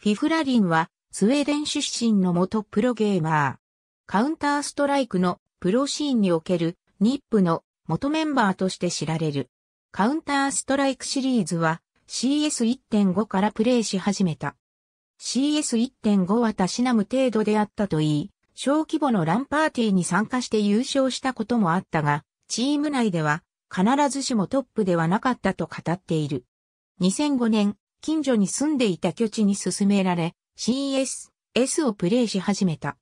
フィフラリンはスウェーデン出身の元プロゲーマー。カウンターストライクのプロシーンにおけるニップの元メンバーとして知られる。カウンターストライクシリーズは CS1.5 からプレイし始めた。CS1.5 はたしなむ程度であったといい、小規模のランパーティーに参加して優勝したこともあったが、チーム内では必ずしもトップではなかったと語っている。2005年、近所に住んでいた巨地に勧められ、CS、S をプレイし始めた。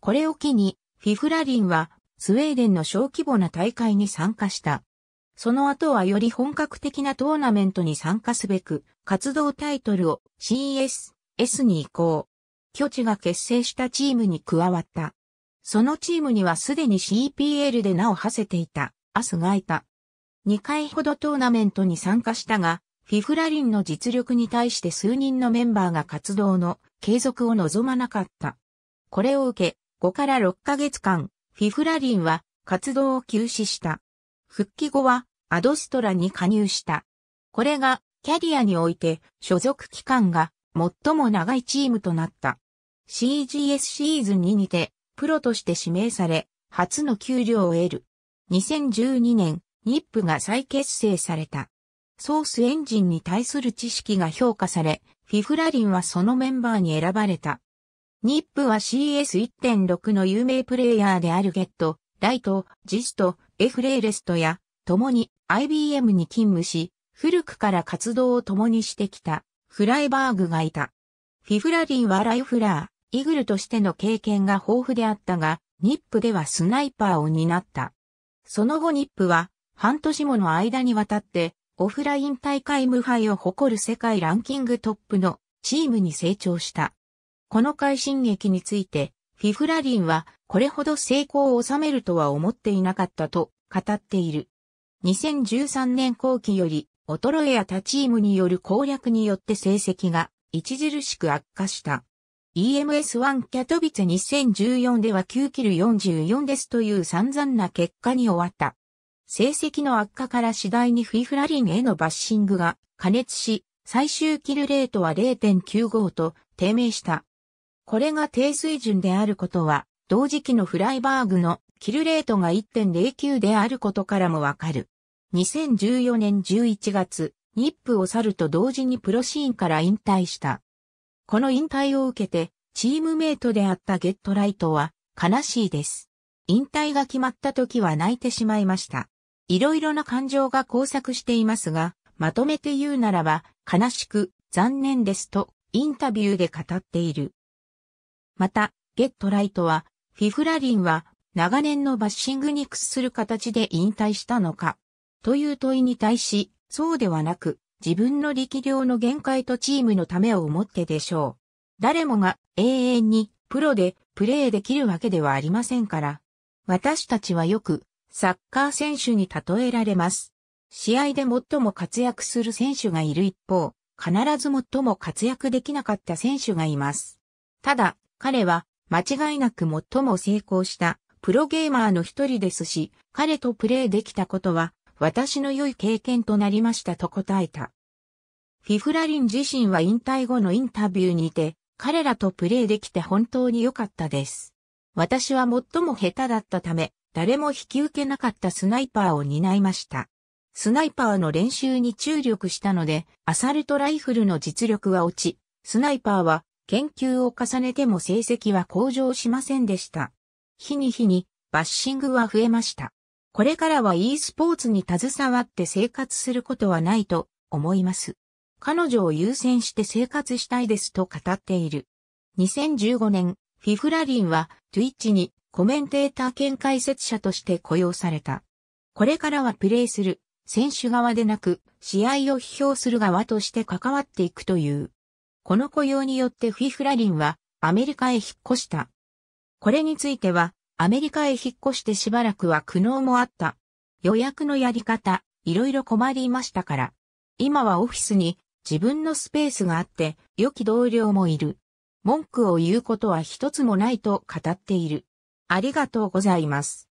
これを機に、フィフラリンは、スウェーデンの小規模な大会に参加した。その後はより本格的なトーナメントに参加すべく、活動タイトルを CS、S に移行。巨地が結成したチームに加わった。そのチームにはすでに CPL で名を馳せていた、アスがいた。2回ほどトーナメントに参加したが、フィフラリンの実力に対して数人のメンバーが活動の継続を望まなかった。これを受け、5から6ヶ月間、フィフラリンは活動を休止した。復帰後はアドストラに加入した。これがキャリアにおいて所属期間が最も長いチームとなった。CGS シーズン2にてプロとして指名され、初の給料を得る。2012年、ニップが再結成された。ソースエンジンに対する知識が評価され、フィフラリンはそのメンバーに選ばれた。ニップは CS1.6 の有名プレイヤーであるゲット、ライト、ジスト、エフレイレストや、共に IBM に勤務し、古くから活動を共にしてきた、フライバーグがいた。フィフラリンはライフラー、イグルとしての経験が豊富であったが、ニップではスナイパーを担った。その後ニップは、半年もの間にわたって、オフライン大会無敗を誇る世界ランキングトップのチームに成長した。この快進撃について、フィフラリンはこれほど成功を収めるとは思っていなかったと語っている。2013年後期より衰えや他チームによる攻略によって成績が著しく悪化した。EMS1 キャトビツ2014では9キル44ですという散々な結果に終わった。成績の悪化から次第にフィフラリンへのバッシングが加熱し、最終キルレートは0.95と低迷した。これが低水準であることは、同時期のフライバーグのキルレートが1.09であることからもわかる。2014年11月、ニップを去ると同時にプロシーンから引退した。この引退を受けて、チームメイトであったゲットライトは、悲しいです。引退が決まった時は泣いてしまいました。いろいろな感情が交錯していますが、まとめて言うならば、悲しく、残念ですと、インタビューで語っている。また、ゲットライトは、フィフラリンは、長年のバッシングに屈する形で引退したのか、という問いに対し、そうではなく、自分の力量の限界とチームのためを思ってでしょう。誰もが永遠にプロでプレーできるわけではありませんから。私たちはよくサッカー選手に例えられます。試合で最も活躍する選手がいる一方、必ず最も活躍できなかった選手がいます。ただ、彼は間違いなく最も成功したプロゲーマーの一人ですし、彼とプレーできたことは私の良い経験となりましたと答えた。フィフラリン自身は引退後のインタビューにて、彼らとプレーできて本当に良かったです。私は最も下手だったため、誰も引き受けなかったスナイパーを担いました。スナイパーの練習に注力したので、アサルトライフルの実力は落ち、スナイパーは研究を重ねても成績は向上しませんでした。日に日にバッシングは増えました。これからは e スポーツに携わって生活することはないと思います。彼女を優先して生活したいですと語っている。2015年、フィフラリンは Twitch にコメンテーター兼解説者として雇用された。これからはプレイする、選手側でなく、試合を批評する側として関わっていくという。この雇用によってフィフラリンはアメリカへ引っ越した。これについては、アメリカへ引っ越してしばらくは苦悩もあった。予約のやり方、いろいろ困りましたから。今はオフィスに自分のスペースがあって、良き同僚もいる。文句を言うことは一つもないと語っている。ありがとうございます。